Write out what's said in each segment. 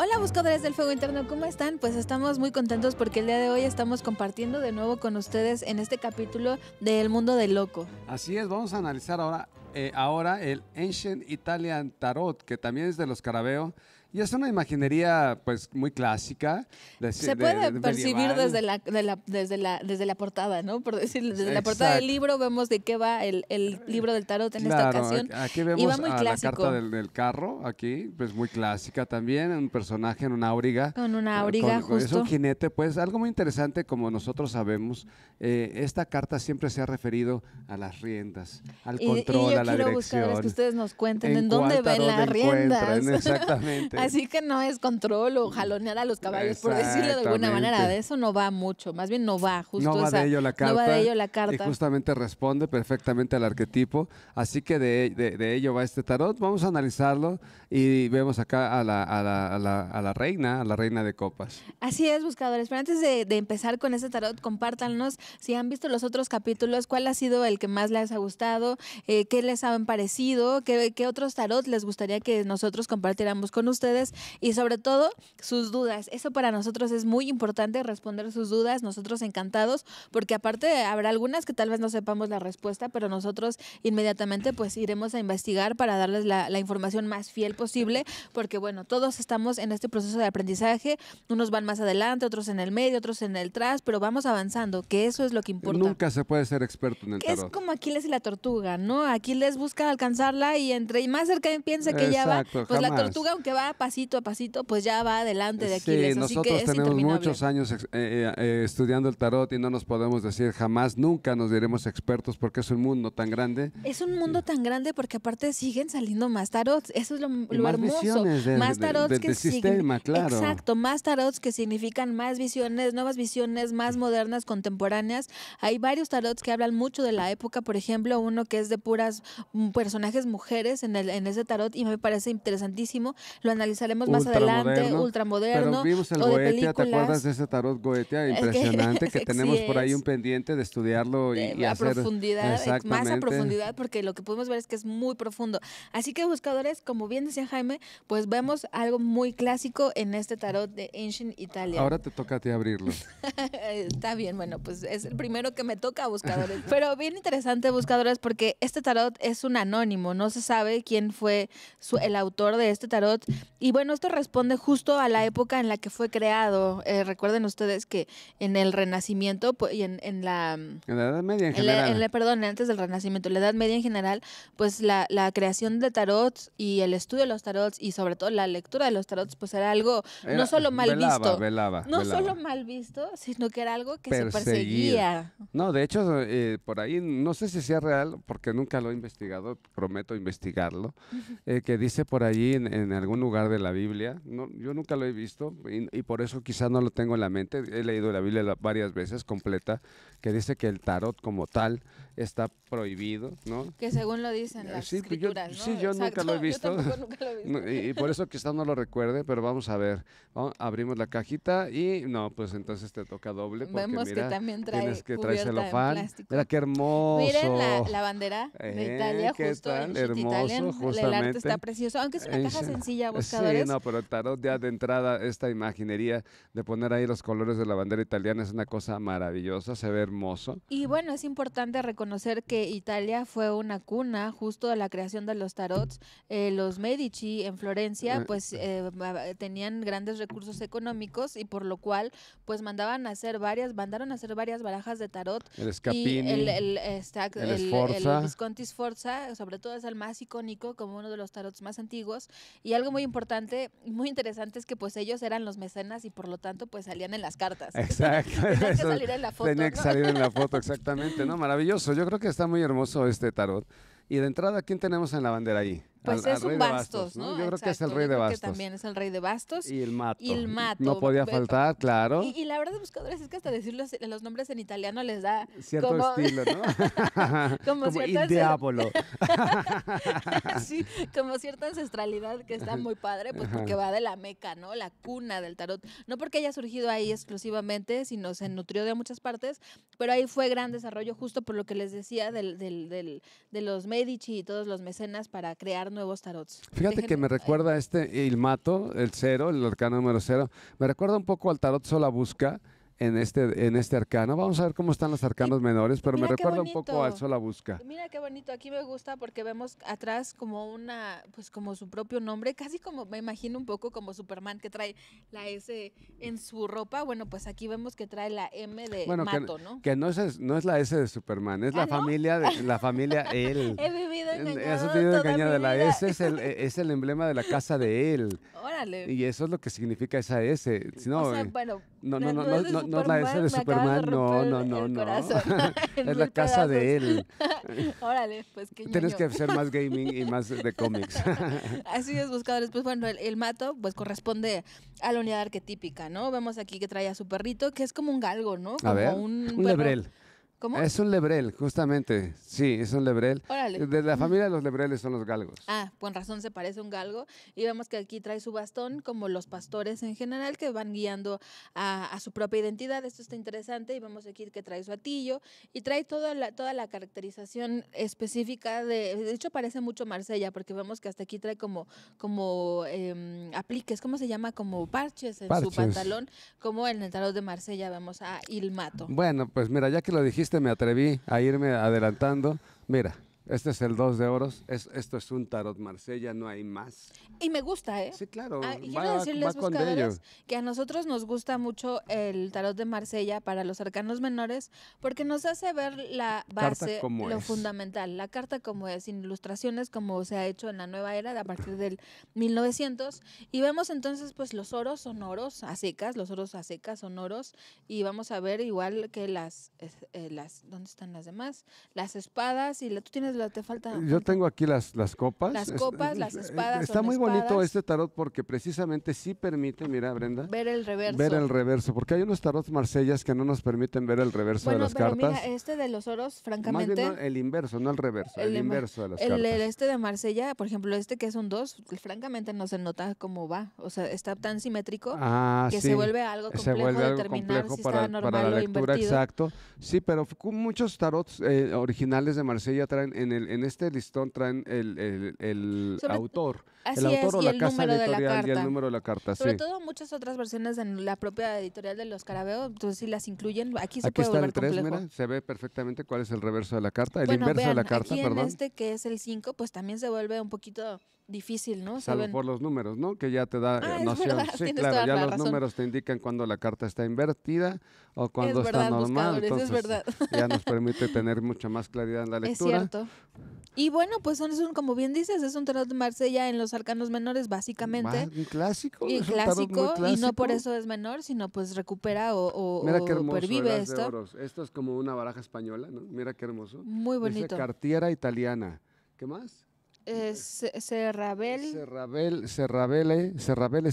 Hola buscadores del fuego interno, ¿cómo están? Pues estamos muy contentos porque el día de hoy estamos compartiendo de nuevo con ustedes en este capítulo de El Mundo del Loco. Así es, vamos a analizar ahora, eh, ahora el Ancient Italian Tarot, que también es de los Carabeo. Y es una imaginería, pues, muy clásica. se puede percibir desde la, la, desde, la, desde la portada, ¿no? Por decir, desde la portada del libro vemos de qué va el, el libro del tarot en esta ocasión. Aquí vemos y va muy a la carta del, carro, aquí, pues, muy clásica también. Un personaje en una auriga. Con una eh, auriga, justo. Es un jinete, pues, algo muy interesante, como nosotros sabemos, eh, esta carta siempre se ha referido a las riendas, al control, y a la quiero Buscar, es que ustedes nos cuenten en, en dónde ven las riendas. Exactamente. Así que no es control o jalonear a los caballos, por decirlo de alguna manera. De eso no va mucho, más bien no va. Justo no va, de ello la carta, no va de ello la carta. Y justamente responde perfectamente al arquetipo. Así que de, ello va este tarot. Vamos a analizarlo y vemos acá a la, reina, a la reina de copas. Así es, buscadores. Pero antes de, empezar con este tarot, compártanos si han visto los otros capítulos, cuál ha sido el que más les ha gustado, eh, qué les han parecido, qué otros tarot les gustaría que nosotros compartiéramos con ustedes y sobre todo sus dudas. Eso para nosotros es muy importante, responder sus dudas, nosotros encantados, porque aparte habrá algunas que tal vez no sepamos la respuesta, pero nosotros inmediatamente pues iremos a investigar para darles la, información más fiel posible, porque bueno, todos estamos en este proceso de aprendizaje, unos van más adelante, otros en el medio, otros en el tras, pero vamos avanzando, que eso es lo que importa. Nunca se puede ser experto en el tarot. Es como Aquiles y la tortuga, ¿no? Aquiles busca alcanzarla y entre y más cerca piensa que ya va, pues la tortuga aunque va pasito a pasito, pues ya va adelante de aquí. Sí, Así nosotros que tenemos muchos años eh, eh, estudiando el tarot y no nos podemos decir jamás, nunca nos diremos expertos porque es un mundo tan grande. Es un mundo tan grande porque aparte siguen saliendo más tarots. Eso es lo, más hermoso. más tarots del, que sistema, claro. Exacto, más tarots que significan más visiones, nuevas visiones, más modernas, contemporáneas. Hay varios tarots que hablan mucho de la época, por ejemplo, uno que es de puras mm, personajes mujeres en, el, en ese tarot y me parece interesantísimo. Lo salemos más adelante, ultramoderno. Pero vimos el ¿te acuerdas de ese tarot Goetia? Impresionante, que, tenemos por ahí un pendiente de estudiarlo y, a profundidad, eh, más a profundidad, porque lo que podemos ver es que es muy profundo. Así que buscadores, como bien decía Jaime, pues vemos algo muy clásico en este tarot de Ancient Italia. Ahora te toca a ti abrirlo. Está bien, bueno, pues es el primero que me toca buscadores. Pero bien interesante, buscadores, porque este tarot es un anónimo, no se sabe quién fue el autor de este tarot y bueno, esto responde justo a la época en la que fue creado. Eh, recuerden ustedes que en el Renacimiento pues, y en, en, la... En la Edad Media en, general. perdón, antes del Renacimiento, la Edad Media en general, pues la, creación de tarots y el estudio de los tarots y sobre todo la lectura de los tarots, pues era algo no solo mal visto. no solo mal visto, sino que era algo que se perseguía. No, de hecho, eh, por ahí, no sé si sea real, porque nunca lo he investigado, prometo investigarlo, eh, que dice por ahí en algún lugar de la Biblia. No, yo nunca lo he visto y, y por eso quizás no lo tengo en la mente. He leído la Biblia varias veces completa, que dice que el tarot como tal está prohibido, ¿no? Que según lo dicen eh, las pues escrituras, ¿no? Sí, yo nunca lo he visto. Yo nunca lo he visto. y, por eso quizás no lo recuerde, pero vamos a ver. abrimos la cajita y no, pues entonces te toca doble porque Vemos mira, que también trae tienes que traer Mira qué hermoso. Miren la, bandera de eh, Italia qué justo tal, en hermoso, Italian, justamente. El arte está precioso, aunque es una eh, caja sencilla, buscadores. Sí, no, pero tarot ya de entrada esta imaginería de poner ahí los colores de la bandera italiana es una cosa maravillosa, se ve hermoso. Y bueno, es importante reconocer reconocer que Italia fue una cuna justo de la creación de los tarots. Eh, los Medici en Florencia eh, pues eh. tenían grandes recursos económicos y por lo cual pues mandaban a hacer varias, mandaron a hacer varias barajas de tarot. El Scapini, y el, el, el, Visconti Sforza, sobre todo es el más icónico como uno de los tarots más antiguos. Y algo muy importante, muy interesante es que pues ellos eran los mecenas y por lo tanto pues salían en las cartas. Exacto. Tenía que salir en la foto. Tenía que salir en la foto, exactamente, ¿no? Maravilloso yo creo que está muy hermoso este tarot. Y de entrada, ¿quién tenemos en la bandera ahí? Pues es un bastos, ¿no? Yo creo que es el rey de bastos. Que también es el rey de bastos. Y el mato. Y el mato. No podía faltar, claro. Y, la verdad, buscadores, es que hasta decir los, nombres en italiano les da... Cierto como, estilo, ¿no? como, como diablo. sí, como cierta ancestralidad que está muy padre, pues porque va de la meca, ¿no? La cuna del tarot. No porque haya surgido ahí exclusivamente, sino se nutrió de muchas partes, pero ahí fue gran desarrollo justo por lo que les decía del, del, de los Medici y todos los mecenas para crear nuevos tarots. Fíjate que me eh, recuerda este este mato, el cero, el arcano número cero. Me recuerda un poco al tarot Sola Busca en este, en este arcano. Vamos a ver cómo están los arcanos menores, pero me recuerda un poco al Sola Busca. Mira qué bonito, aquí me gusta porque vemos atrás como una, pues como su propio nombre, casi como, me imagino un poco como Superman que trae la S en su ropa. Bueno, pues aquí vemos que trae la M de Mato, que, ¿no? Que no es, no es la S de Superman, es ah, la familia de la familia él. Eso te la S es el, e, es el emblema de la casa de él. Órale. Y eso es lo que significa esa S. Eh, no, no, no, no, no, la S de Superman. No, no, no, no. es la casa de él. Órale, pues que Tienes que hacer más gaming y más de cómics. Así es, buscadores. Pues bueno, el, mato pues corresponde a la unidad arquetípica, ¿no? Vemos aquí que trae a su perrito, que es como un galgo, ¿no? un, un lebrel. ¿Cómo? Es un lebrel, justamente. Sí, es un lebrel. De la familia de los lebreles son los galgos. Ah, con razón se parece a un galgo. Y vemos que aquí trae su bastón, como los pastores en general, que van guiando a, su propia identidad. Esto está interesante. Y vemos aquí que trae su atillo y trae toda la, toda la caracterización específica de. De hecho, parece mucho Marsella, porque vemos que hasta aquí trae como, como em, apliques, ¿cómo se llama? Como parches en su pantalón, como en el tarot de Marsella vemos a Ilmato. Bueno, pues mira, ya que lo dijiste me atreví a irme adelantando. Mira. Este es el 2 de oros. Es, esto es un tarot Marsella, no hay más. Y me gusta, ¿eh? Sí, claro. Ah, va, quiero decirles, que a nosotros nos gusta mucho el tarot de Marsella para los arcanos menores porque nos hace ver la base, lo fundamental, la carta como es, sin ilustraciones como se ha hecho en la nueva era a partir del 1900. Y vemos entonces, pues, los oros son oros a secas, los oros a secas son oros. Y vamos a ver igual que las, eh, eh, las ¿dónde están las demás? Las espadas y tú tienes te falta. Yo tengo aquí las, las copas. Las copas, las espadas. Está muy bonito este tarot porque precisamente sí permite, mira Brenda. Ver el reverso. Ver el reverso, porque hay unos tarots marsellas que no nos permiten ver el reverso de las cartas. este de los oros, francamente. el inverso, no el reverso, el, inverso de las cartas. El este de Marsella, por ejemplo, este que es un 2, francamente no se nota cómo va. O sea, está tan simétrico ah, que se vuelve algo complejo se vuelve para, la lectura, exacto. Sí, pero muchos tarots eh, originales de Marsella traen en, este listón traen el, autor, el autor o la casa editorial y el número de la carta. Sobre todo muchas otras versiones en la propia editorial de los Carabeos, entonces si las incluyen, aquí se aquí está el 3, se ve perfectamente cuál es el reverso de la carta, el inverso de la carta, perdón. En este que es el 5, pues también se vuelve un poquito difícil, ¿no? Salvo por los números, ¿no? Que ya te da eh, ah, noción. sí, claro, ya los números te indican cuando la carta está invertida o cuando está normal. Entonces, es verdad. ya nos permite tener mucha más claridad en la lectura. Es cierto. Y bueno, pues son, un, como bien dices, es un tarot Marsella en los arcanos menores, básicamente. Un clásico. Y clásico, y no por eso es menor, sino pues recupera o, o esto. Esto es como una baraja española, ¿no? Mira qué hermoso. Muy bonito. cartiera italiana. ¿Qué más? Eh, Cerrabel, Serrabel. Serrabel, Serrabele,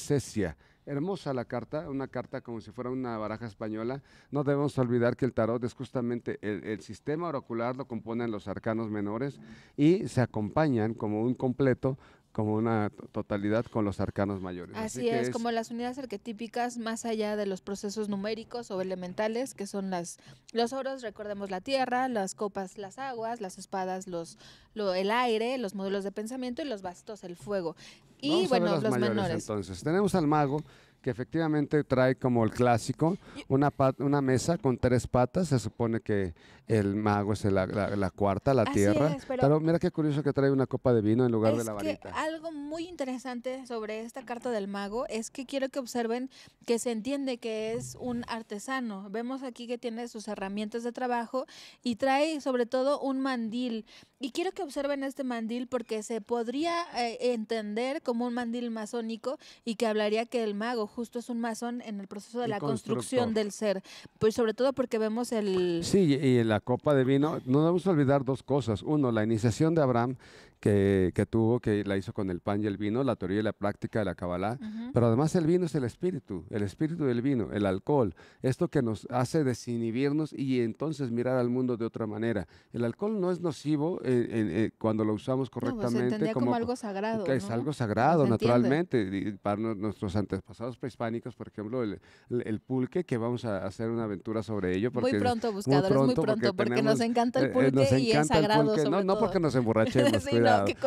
Hermosa la carta, una carta como si fuera una baraja española. No debemos olvidar que el tarot es justamente el, el sistema oracular, lo componen los arcanos menores y se acompañan como un completo como una totalidad con los arcanos mayores. Así, es, como las unidades arquetípicas más allá de los procesos numéricos o elementales, que son las los oros, recordemos la tierra, las copas, las aguas, las espadas, los el aire, los módulos de pensamiento y los bastos, el fuego. Y bueno, los menores. Entonces, tenemos al mago que efectivamente trae como el clásico una, una mesa con tres patas, se supone que el mago es la, la, cuarta, la tierra. pero, mira qué curioso que trae una copa de vino en lugar de la varita. algo muy interesante sobre esta carta del mago es que quiero que observen que se entiende que es un artesano. Vemos aquí que tiene sus herramientas de trabajo y trae sobre todo un mandil. Y quiero que observen este mandil porque se podría eh, entender como un mandil masónico y que hablaría que el mago justo es un masón en el proceso de la construcción del ser. Pues sobre todo porque vemos el... Sí, y la copa de vino, no debemos olvidar dos cosas. Uno, la iniciación de Abraham que, tuvo, que la hizo con el pan y el vino, la teoría y la práctica de la Kabbalah. Pero además el vino es el espíritu, el espíritu del vino, el alcohol, esto que nos hace desinhibirnos y entonces mirar al mundo de otra manera. El alcohol no es nocivo eh, eh, cuando lo usamos correctamente. No, pues como, como, algo sagrado. Que es algo pues, sagrado, naturalmente. para nuestros antepasados prehispánicos, por ejemplo, el, pulque, que vamos a hacer una aventura sobre ello. Porque muy pronto, buscadores, muy pronto, porque, nos eh, encanta el pulque y es sagrado. no, no porque nos emborrachemos, que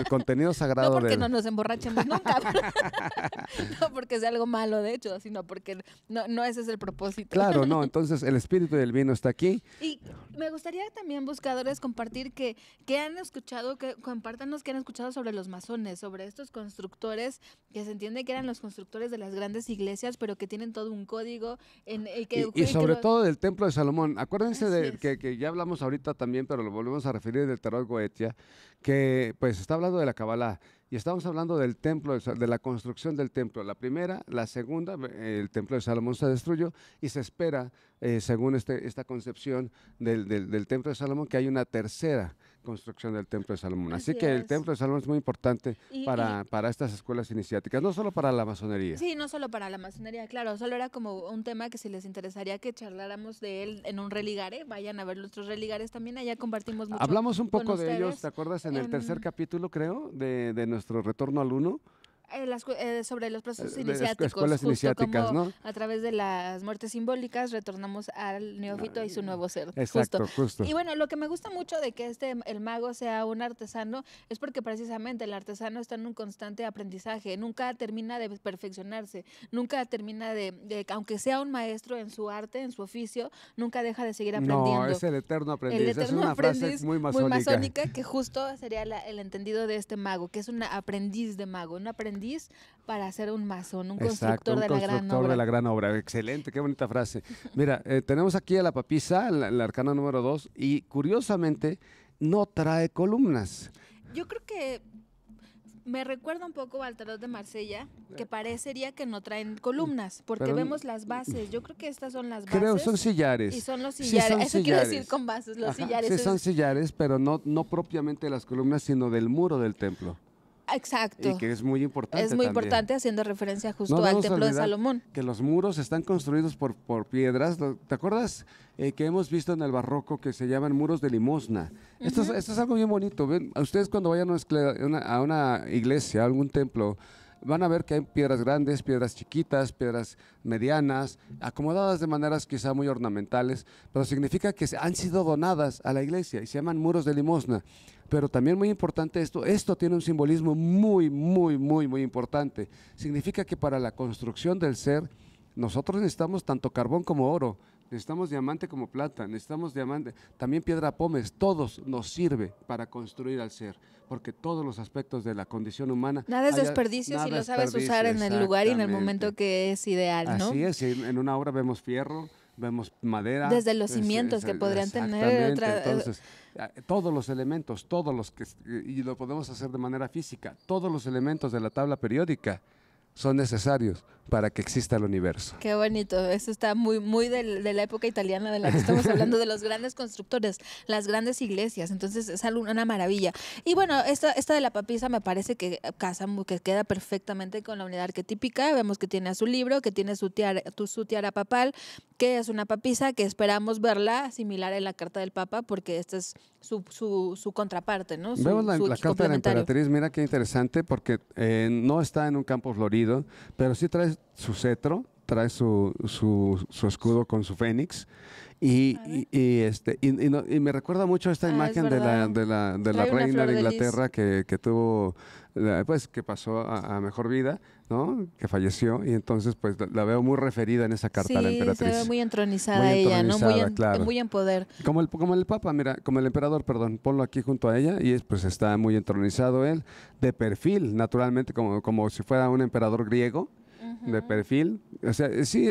el contenido sagrado. No porque no nos emborrachemos nunca. no porque sea algo malo, de hecho, sino porque no, no ese es el propósito. Claro, no. Entonces, el espíritu del vino está aquí. Y me gustaría también, buscadores, compartir que, que han escuchado, que compártanos que han escuchado sobre los masones, sobre estos constructores que se entiende que eran los constructores de las grandes iglesias, pero que tienen todo un código. En, que, y, y sobre todo del templo de Salomón. Acuérdense de, que, que ya hablamos ahorita también, pero lo volvemos a referir del tarot Goetia, que que pues está hablando de la Kabbalah y estamos hablando del templo, de la construcción del templo. La primera, la segunda, eh, el templo de Salomón se destruyó y se espera, eh, según este, esta concepción del, del templo de Salomón, que hay una tercera construcción del Templo de Salomón. Así, que el Templo de Salomón es muy importante para, para estas escuelas iniciáticas, no solo para la masonería. Sí, no solo para la masonería, claro, solo era como un tema que si les interesaría que charláramos de él en un religare, vayan a ver nuestros religares también, allá compartimos mucho. Hablamos un poco de ellos, ¿te acuerdas? En, el tercer em, capítulo, creo, de, de nuestro retorno al uno, eh, las, eh, sobre los procesos eh, iniciáticos, a través de las muertes simbólicas retornamos al neófito y su nuevo ser. Exacto, justo. Y bueno, lo que me gusta mucho de que este el mago sea un artesano es porque precisamente el artesano está en un constante aprendizaje, nunca termina de perfeccionarse, nunca termina de, aunque sea un maestro en su arte, en su oficio, nunca deja de seguir aprendiendo. No, es el eterno aprendiz. es una frase muy masónica. que justo sería el entendido de este mago, que es un aprendiz de mago, un aprendiz para ser un masón, un constructor, de, la gran obra. Excelente, qué bonita frase. Mira, eh, tenemos aquí a la papisa, la, arcana número 2, y curiosamente no trae columnas. Yo creo que me recuerda un poco al tarot de Marsella, que eh. parecería que no traen columnas, porque vemos las bases. Yo creo que estas son las bases. Creo, son sillares. Y son los sillares. Eso quiero decir con bases, los sillares. Sí, son sillares, pero no, no propiamente las columnas, sino del muro del templo. Exacto. Y que es muy importante. Es muy importante haciendo referencia justo al templo de Salomón. Que los muros están construidos por, por piedras. ¿Te acuerdas eh, que hemos visto en el barroco que se llaman muros de limosna? esto, es, esto, es, algo bien bonito. Ven, ustedes cuando vayan a una, a una iglesia, a algún templo, van a ver que hay piedras grandes, piedras chiquitas, piedras medianas, acomodadas de maneras quizá muy ornamentales, pero significa que han sido donadas a la iglesia y se llaman muros de limosna. Pero también muy importante esto, esto tiene un simbolismo muy, muy, muy, muy importante. Significa que para la construcción del ser, nosotros necesitamos tanto carbón como oro, necesitamos diamante como plata, necesitamos diamante, también piedra pómez, todos nos sirve para construir al ser, porque todos los aspectos de la condición humana. Nada es desperdicio si lo sabes usar en el lugar y en el momento que es ideal, ¿no? Así es, en una obra vemos fierro, vemos madera. Desde los cimientos que podrían tener. Otra... Eh, entonces, todos los elementos, todos los que, y lo podemos hacer de manera física, todos los elementos de la tabla periódica son necesarios para que exista el universo. Qué bonito, eso está muy, muy de, la época italiana de la que estamos hablando, de los grandes constructores, las grandes iglesias, entonces es una maravilla. Y bueno, esta, esta de la papisa me parece que casa, que queda perfectamente con la unidad arquetípica, vemos que tiene a su libro, que tiene su tiara, su tiara papal, que es una papisa, que esperamos verla similar en la carta del Papa, porque esta es su, contraparte, ¿no? Su, vemos la, carta de la emperatriz, mira qué interesante, porque eh, no está en un campo florido, pero sí trae su cetro, trae su, escudo con su fénix. Y, este, y, me recuerda mucho esta ah, imagen de la, de reina de Inglaterra que, tuvo, pues que pasó a, mejor vida, ¿no? Que falleció y entonces pues la, veo muy referida en esa carta a la emperatriz. Se muy entronizada, ella, Muy en, poder. Como el, como el Papa, mira, como el emperador, perdón, ponlo aquí junto a ella y pues está muy entronizado él, de perfil, naturalmente, como, como si fuera un emperador griego de perfil. O sea, sí,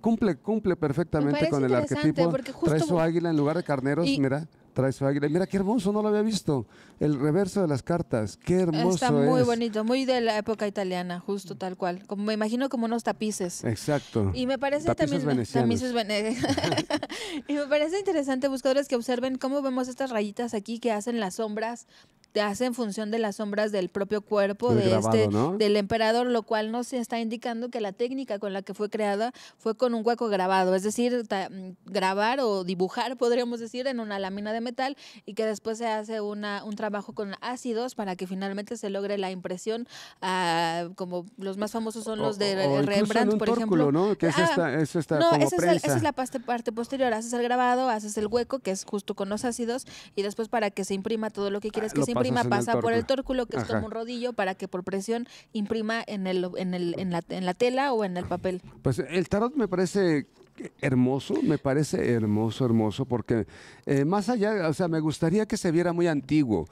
cumple, cumple perfectamente con el arquetipo. Justo... Trae su águila en lugar de carneros, mira trae su águila. Mira qué hermoso, no lo había visto. El reverso de las cartas, qué hermoso. Está muy bonito, muy de la época italiana, justo mm. tal cual. Como me imagino como unos tapices. Exacto. Y me parece tapices también tapices y me parece interesante buscadores que observen cómo vemos estas rayitas aquí que hacen las sombras hace en función de las sombras del propio cuerpo de este del emperador, lo cual nos está indicando que la técnica con la que fue creada fue con un hueco grabado, es decir, mm, grabar o dibujar, podríamos decir, en una lámina de metal y que después se hace una, un trabajo con ácidos para que finalmente se logre la impresión, ah, como los más famosos son los de Rembrandt, por ejemplo. ¿no? Ah, esa, Es la parte, posterior, haces el grabado, haces el hueco, que es justo con los ácidos, y después para que se imprima todo lo que quieres ah, que se imprima imprima pasa por el tórculo, que es como un rodillo, para que por presión imprima en, el, en, el, en, la, en la tela o en el papel. Pues el tarot me parece hermoso, me parece hermoso, hermoso, porque eh, más allá, o sea, me gustaría que se viera muy antiguo.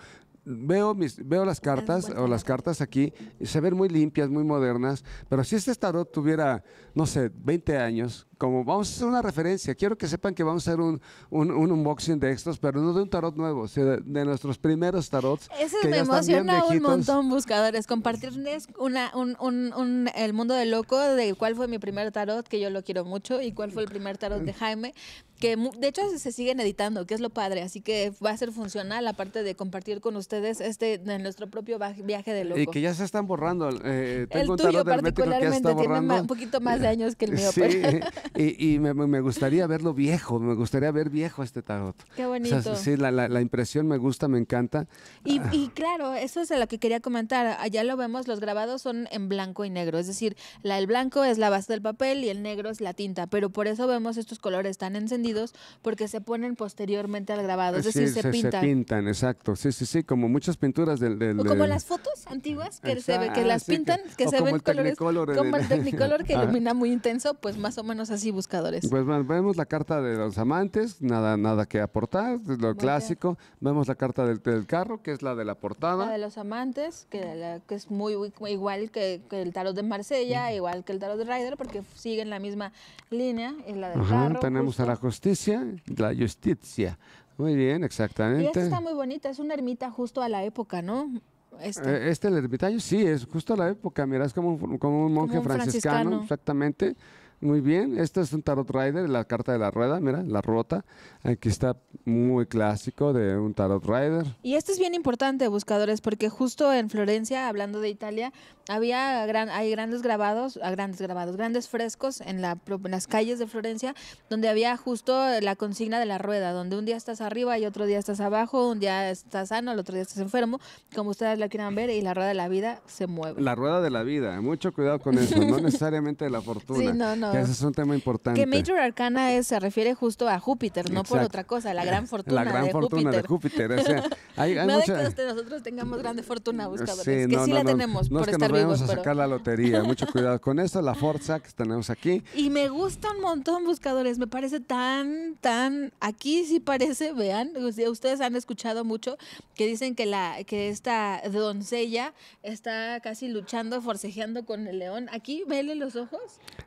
Veo, mis, veo las cartas o las cartas aquí, se ven muy limpias, muy modernas, pero si este tarot tuviera, no sé, 20 años, como vamos a hacer una referencia, quiero que sepan que vamos a hacer un, un, unboxing de estos, pero no de un tarot nuevo, sino de, nuestros primeros tarots. Eso que me emociona un montón, buscadores, compartirles una, un, un, el mundo de loco de cuál fue mi primer tarot, que yo lo quiero mucho, y cuál fue el primer tarot de Jaime, que de hecho se siguen editando, que es lo padre, así que va a ser funcional aparte de compartir con ustedes este de nuestro propio viaje de loco. Y que ya se están borrando. Eh, el tuyo un particularmente que está tiene un poquito más de años que el mío. pero y, me, gustaría verlo viejo, me gustaría ver viejo este tarot. Qué bonito. sí, la, impresión me gusta, me encanta. Y, ah. claro, eso es lo que quería comentar. Allá lo vemos, los grabados son en blanco y negro, es decir, la, el blanco es la base del papel y el negro es la tinta, pero por eso vemos estos colores tan encendidos porque se ponen posteriormente al grabado, es decir, se, pintan. Se pintan, exacto, sí, sí, sí, como muchas pinturas del... como las fotos antiguas que, se que las ah, pintan, que, se ven colores, como el Technicolor que ah. ilumina muy intenso, pues más o menos así y buscadores. Pues bueno, vemos la carta de los amantes, nada, nada que aportar, es lo clásico. Vemos la carta del, carro, que es la de la portada. La de los amantes, que, es muy, igual que, el tarot de Marsella, igual que el tarot de Ryder, porque siguen la misma línea, Tenemos a la justicia, la justicia. Muy bien, exactamente. Y esta está muy bonita, es una ermita justo a la época, ¿no? Este. Eh, este. el ermitaño, sí, es justo a la época, mira, es como un, como un monje franciscano, exactamente. Muy bien, este es un tarot rider, la carta de la rueda, mira, la rota. Aquí está muy clásico de un tarot rider. Y esto es bien importante, buscadores, porque justo en Florencia, hablando de Italia, había gran, hay grandes grabados, ah, grandes grabados, grandes frescos en, la, las calles de Florencia, donde había justo la consigna de la rueda, donde un día estás arriba y otro día estás abajo, un día estás sano, el otro día estás enfermo, como ustedes lo quieran ver, y la rueda de la vida se mueve. La rueda de la vida, mucho cuidado con eso, no necesariamente de la fortuna. Sí, no, no ese es un tema importante. Que Major Arcana se refiere justo a Júpiter, no por otra cosa, la gran fortuna. La gran fortuna de Júpiter. hay, no de que nosotros tengamos grande fortuna, buscadores, que sí la tenemos por estar a sacar la lotería, mucho cuidado con esto la fuerza que tenemos aquí. Y me gusta un montón, buscadores, me parece tan, tan, aquí sí parece, vean, ustedes han escuchado mucho que dicen que, la, que esta doncella está casi luchando, forcejeando con el león. Aquí, vele los ojos,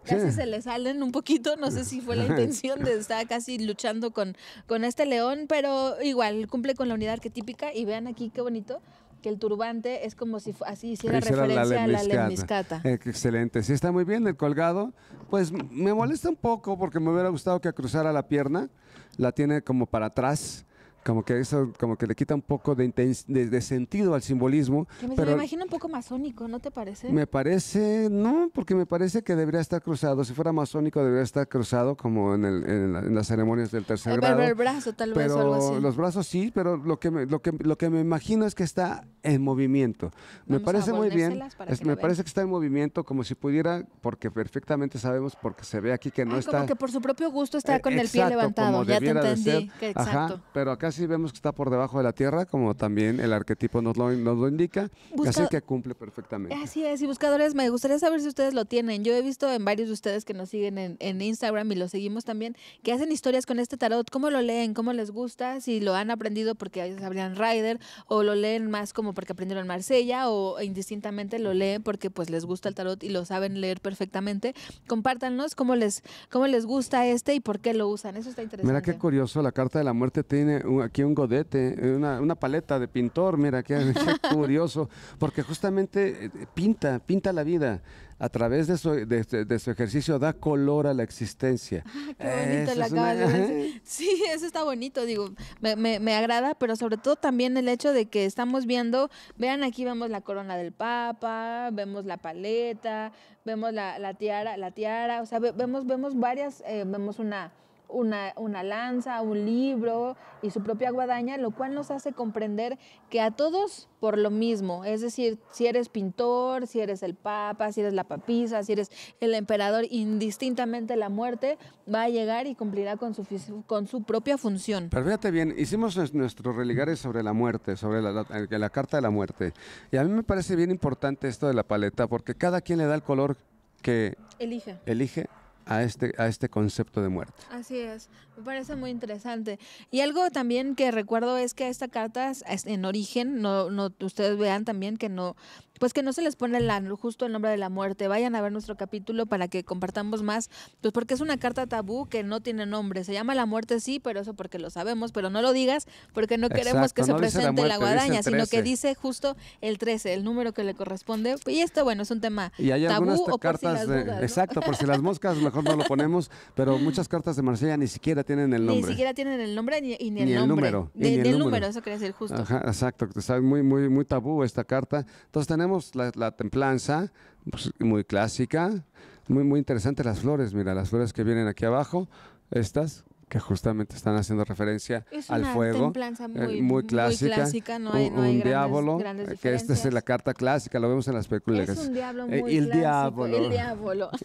casi salen un poquito, no sé si fue la intención de estar casi luchando con, con este león, pero igual cumple con la unidad arquetípica y vean aquí qué bonito que el turbante es como si así hiciera referencia a la lemniscata. Eh, excelente, sí está muy bien el colgado. Pues me molesta un poco porque me hubiera gustado que cruzara la pierna, la tiene como para atrás como que eso como que le quita un poco de, de, sentido al simbolismo. me, pero imagino un poco masónico, ¿no te parece? Me parece, no, porque me parece que debería estar cruzado. Si fuera masónico debería estar cruzado como en, las ceremonias del tercer grado. Pero el brazo tal vez o algo así. Los brazos sí, pero lo que me, lo que, lo que me imagino es que está en movimiento. me parece muy bien. me parece que está en movimiento como si pudiera, porque perfectamente sabemos, porque se ve aquí que no está. Como que por su propio gusto está eh, con el pie levantado. ya te entendí. exacto. pero acá si vemos que está por debajo de la tierra, como también el arquetipo nos lo, nos lo indica. Así que cumple perfectamente. Así es, y buscadores, me gustaría saber si ustedes lo tienen. Yo he visto en varios de ustedes que nos siguen en, Instagram y lo seguimos también, que hacen historias con este tarot. ¿Cómo lo leen? ¿Cómo les gusta? Si lo han aprendido porque sabrían Rider, o lo leen más como porque aprendieron Marsella, o indistintamente lo leen porque pues les gusta el tarot y lo saben leer perfectamente. Compártanos cómo les, cómo les gusta este y por qué lo usan. Eso está interesante. Mira qué curioso, la carta de la muerte tiene un aquí un godete, una, paleta de pintor, mira, qué, curioso, porque justamente eh, pinta, pinta la vida a través de su, de, su ejercicio da color a la existencia. Ah, qué bonito la una... Sí, eso está bonito, digo, me, agrada, pero sobre todo también el hecho de que estamos viendo, vean aquí vemos la corona del Papa, vemos la paleta, vemos la, la tiara, la tiara, o sea, vemos, vemos varias, eh, vemos una una, lanza, un libro y su propia guadaña, lo cual nos hace comprender que a todos por lo mismo, es decir, si eres pintor, si eres el papa, si eres la papisa, si eres el emperador, indistintamente la muerte va a llegar y cumplirá con su, con su propia función. Pero fíjate bien, hicimos nuestros religares sobre la muerte, sobre la, eh, la carta de la muerte, y a mí me parece bien importante esto de la paleta, porque cada quien le da el color que elige. elige a este, a este concepto de muerte. Así es, me parece muy interesante. Y algo también que recuerdo es que esta carta en origen, no, no, ustedes vean también que no, pues que no se les pone la, justo el nombre de la muerte. Vayan a ver nuestro capítulo para que compartamos más, pues porque es una carta tabú que no tiene nombre. Se llama la muerte, sí, pero eso porque lo sabemos, pero no lo digas porque no queremos que se presente la, guadaña, sino que dice justo el 13, el número que le corresponde. Y esto, bueno, es un tema tabú cartas Exacto, por si las moscas mejor no lo ponemos, pero muchas cartas de Marsella ni siquiera tienen el nombre. Ni siquiera tienen el nombre ni, el, número. ni el, número. eso quería decir justo. exacto, está muy, muy, muy tabú esta carta. Entonces tenemos tenemos la, templanza, pues, muy clásica, muy, muy interesante las flores, mira, las flores que vienen aquí abajo, estas, que justamente están haciendo referencia al fuego, eh, muy, clásica, muy clásica no hay, un, no hay diablo, eh, que esta es la carta clásica, lo vemos en las películas. Es un diablo eh, muy el diablo. El diablo.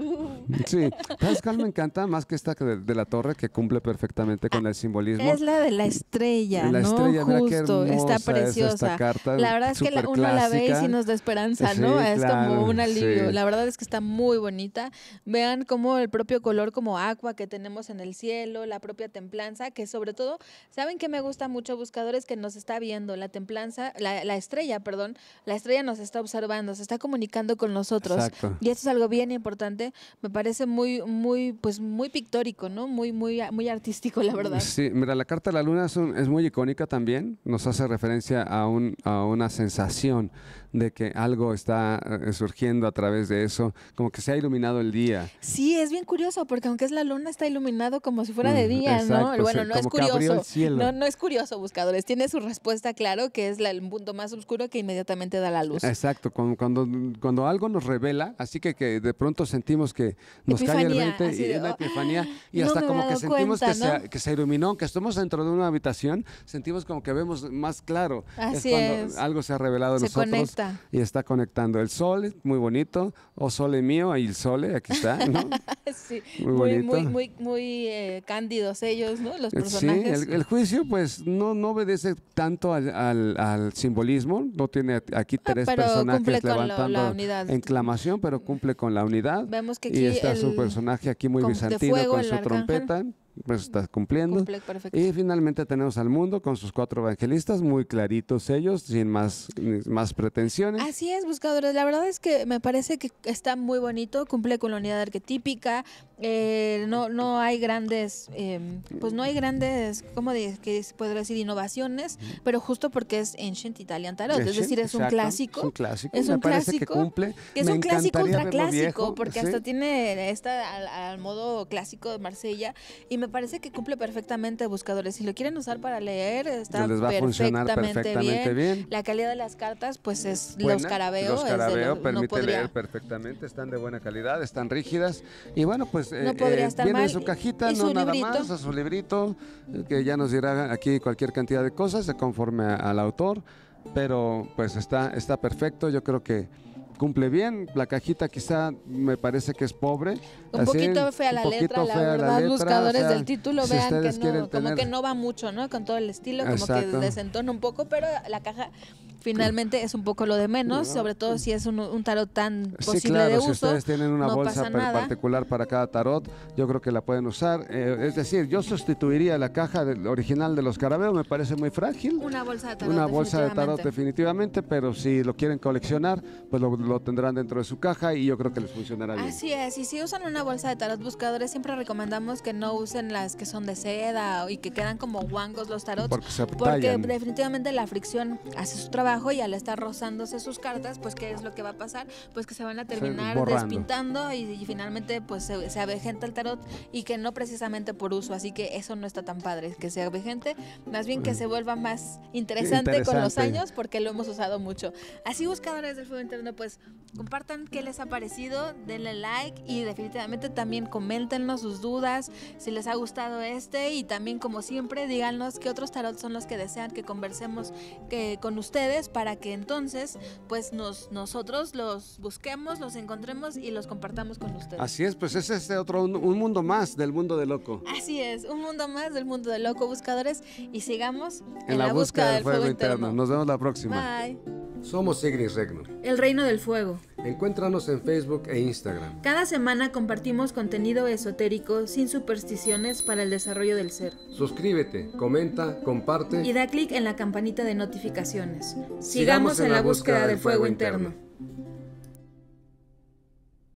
Uh. sí, Pascal me encanta más que esta de, la torre que cumple perfectamente con ah, el simbolismo? Es la de la estrella, la estrella, Justo, mira está preciosa. la verdad es que uno la ve y sí nos da esperanza, ¿no? es como un alivio. La verdad es que está muy bonita. Vean cómo el propio color como agua que tenemos en el cielo, la propia templanza, que sobre todo, ¿saben que me gusta mucho, buscadores, que nos está viendo? La templanza, la, estrella, perdón, la estrella nos está observando, se está comunicando con nosotros. Y esto es algo bien importante, me parece muy, muy, pues muy pictórico, ¿no? Muy, muy, muy artístico, la verdad. Sí, mira, la carta de la luna es, es muy icónica también, nos hace referencia a, un, a una sensación de que algo está eh, surgiendo a través de eso, como que se ha iluminado el día. Sí, es bien curioso, porque aunque es la luna, está iluminado como si fuera de día, ¿no? Bueno, no es curioso. No, no es curioso, buscadores. Tiene su respuesta, claro, que es el punto más oscuro que inmediatamente da la luz. Exacto, cuando, cuando, algo nos revela, así que, que de pronto sentimos que nos cae el 20 y es una epifanía, y hasta como que sentimos que, se, iluminó, que estamos dentro de una habitación, sentimos como que vemos más claro. Así es algo se ha revelado en nosotros y está conectando. El sol, muy bonito, o sol sole mío, ahí el sol, aquí está, ¿no? sí, muy, Muy, muy, muy cándidos ellos, ¿no? Los eh, personajes. Sí, el, juicio, pues, no, no obedece tanto al, al, simbolismo. No tiene aquí ah, tres personajes levantando la, enclamación, pero cumple con la unidad. Vemos y está su personaje aquí muy bizantino con su trompeta pues estás cumpliendo. y finalmente tenemos al mundo con sus cuatro evangelistas, muy claritos ellos, sin más, más pretensiones. Así es, buscadores. La verdad es que me parece que está muy bonito, cumple con la unidad arquetípica, eh, no, no hay grandes, em, pues no hay grandes, ¿cómo que podría decir? Innovaciones, pero justo porque es Ancient Italian Tarot, es decir, es un clásico. Es un clásico, es un clásico es un clásico ultra clásico, porque hasta tiene esta al, modo clásico de Marsella. Y me parece que cumple perfectamente buscadores. Si lo quieren usar para leer, está perfectamente, bien. La calidad de las cartas, pues es los carabeos. Los carabeos permite leer perfectamente, están de buena calidad, están rígidas. Y bueno, pues eh, eh viene En su cajita, no nada más, a su librito, que ya nos dirá aquí cualquier cantidad de cosas conforme al autor. Pero pues está, está perfecto, yo creo que cumple bien. La cajita quizá me parece que es pobre. Un poquito fea la letra, la verdad, los buscadores del título, vean que no, como que no va mucho, ¿no? Con todo el estilo, como que desentona un poco, pero la caja Finalmente es un poco lo de menos, sobre todo si es un, tarot tan posible de uso. Si ustedes tienen una bolsa particular para cada tarot, yo creo que la pueden usar. Eh, es decir, yo sustituiría la caja del original de los carabeos, me parece muy frágil. Una bolsa de tarot. Una bolsa de tarot definitivamente, pero si lo quieren coleccionar, pues lo, tendrán dentro de su caja y yo creo que les funcionará bien. Así es, y si usan una bolsa de tarot buscadores, siempre recomendamos que no usen las que son de seda y que quedan como guangos los tarot Porque definitivamente la fricción hace su trabajo y al estar rozándose sus cartas, pues ¿qué es lo que va a pasar? Pues que se van a terminar despintando y, finalmente pues se, se avejenta el tarot y que no precisamente por uso, así que eso no está tan padre, que sea avejente, más bien que mm. se vuelva más interesante, con los años porque lo hemos usado mucho. Así buscadores del fuego interno, pues compartan qué les ha parecido, denle like y definitivamente también coméntenos sus dudas, si les ha gustado este y también como siempre díganos qué otros tarot son los que desean que conversemos con ustedes para que entonces pues nos, nosotros los busquemos, los encontremos y los compartamos con ustedes. Así es, pues ese es otro, un, mundo más del mundo de loco. Así es, un mundo más del mundo de loco, buscadores, y sigamos en, la, búsqueda, del, fuego, interno. Nos vemos la próxima. Bye. Somos Sigris Regnor. El reino del fuego. Encuéntranos en Facebook e Instagram. Cada semana compartimos contenido esotérico sin supersticiones para el desarrollo del ser. Suscríbete, comenta, comparte y da clic en la campanita de notificaciones. Sigamos, en, la búsqueda, de del fuego, interno.